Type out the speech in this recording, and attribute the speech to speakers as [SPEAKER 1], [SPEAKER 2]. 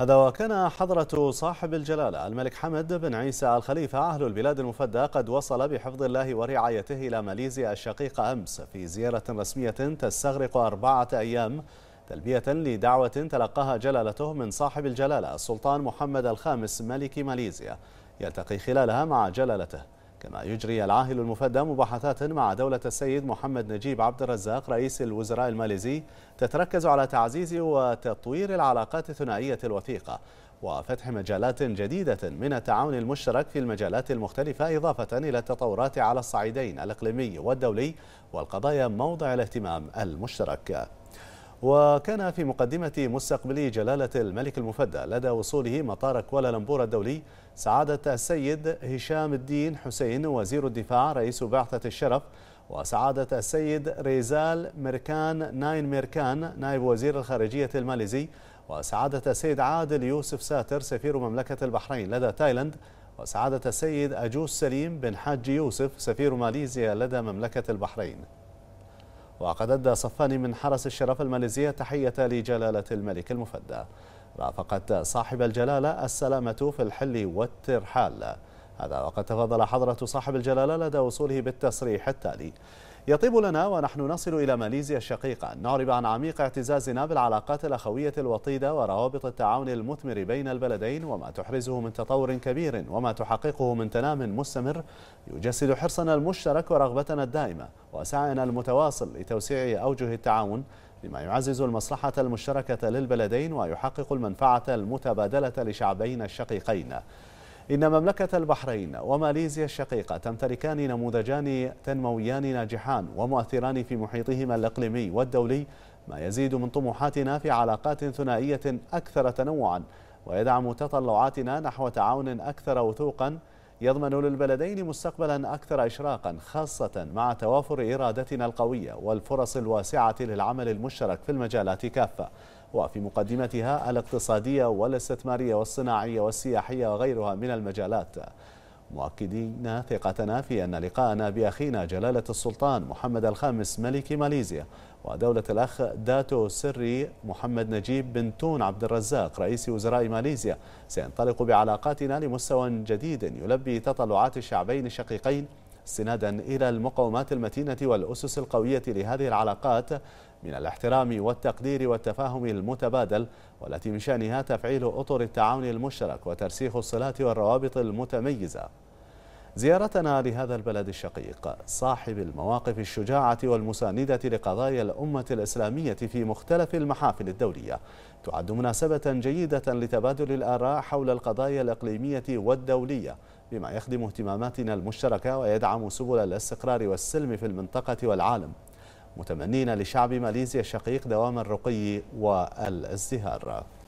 [SPEAKER 1] هذا وكان حضرة صاحب الجلالة الملك حمد بن عيسى الخليفة أهل البلاد المفدى قد وصل بحفظ الله ورعايته إلى ماليزيا الشقيقة أمس في زيارة رسمية تستغرق أربعة أيام تلبية لدعوة تلقاها جلالته من صاحب الجلالة السلطان محمد الخامس ملك ماليزيا يلتقي خلالها مع جلالته كما يجري العاهل المفدى مباحثات مع دولة السيد محمد نجيب عبد الرزاق رئيس الوزراء الماليزي تتركز على تعزيز وتطوير العلاقات الثنائية الوثيقة وفتح مجالات جديدة من التعاون المشترك في المجالات المختلفة إضافة إلى التطورات على الصعيدين الإقليمي والدولي والقضايا موضع الاهتمام المشترك وكان في مقدمة مستقبل جلالة الملك المفدى لدى وصوله مطار كوالالمبور الدولي سعادة السيد هشام الدين حسين وزير الدفاع رئيس بعثة الشرف وسعادة السيد ريزال ميركان ناين ميركان نائب وزير الخارجية الماليزي وسعادة السيد عادل يوسف ساتر سفير مملكة البحرين لدى تايلاند وسعادة السيد أجوس سليم بن حاج يوسف سفير ماليزيا لدى مملكة البحرين وقد أدى صفان من حرس الشرف الماليزية تحية لجلالة الملك المفدى رافقت صاحب الجلالة السلامة في الحل والترحال هذا وقد تفضل حضرة صاحب الجلالة لدى وصوله بالتصريح التالي يطيب لنا ونحن نصل إلى ماليزيا الشقيقة أن نعرب عن عميق اعتزازنا بالعلاقات الأخوية الوطيدة وروابط التعاون المثمر بين البلدين وما تحرزه من تطور كبير وما تحققه من تنام مستمر يجسد حرصنا المشترك ورغبتنا الدائمة وسعينا المتواصل لتوسيع أوجه التعاون بما يعزز المصلحة المشتركة للبلدين ويحقق المنفعة المتبادلة لشعبين الشقيقين إن مملكة البحرين وماليزيا الشقيقة تمتلكان نموذجان تنمويان ناجحان ومؤثران في محيطهما الإقليمي والدولي ما يزيد من طموحاتنا في علاقات ثنائية أكثر تنوعا ويدعم تطلعاتنا نحو تعاون أكثر وثوقا يضمن للبلدين مستقبلا أكثر إشراقا خاصة مع توافر إرادتنا القوية والفرص الواسعة للعمل المشترك في المجالات كافة وفي مقدمتها الاقتصادية والاستثمارية والصناعية والسياحية وغيرها من المجالات مؤكدين ثقتنا في أن لقاءنا بأخينا جلالة السلطان محمد الخامس ملك ماليزيا ودولة الأخ داتو سري محمد نجيب بن تون عبد الرزاق رئيس وزراء ماليزيا سينطلق بعلاقاتنا لمستوى جديد يلبي تطلعات الشعبين الشقيقين استنادا إلى المقومات المتينة والأسس القوية لهذه العلاقات من الاحترام والتقدير والتفاهم المتبادل والتي من شأنها تفعيل أطر التعاون المشترك وترسيخ الصلات والروابط المتميزة زيارتنا لهذا البلد الشقيق صاحب المواقف الشجاعة والمساندة لقضايا الأمة الإسلامية في مختلف المحافل الدولية تعد مناسبة جيدة لتبادل الآراء حول القضايا الإقليمية والدولية بما يخدم اهتماماتنا المشتركة ويدعم سبل الاستقرار والسلم في المنطقة والعالم متمنين لشعب ماليزيا الشقيق دوام الرقي والازدهار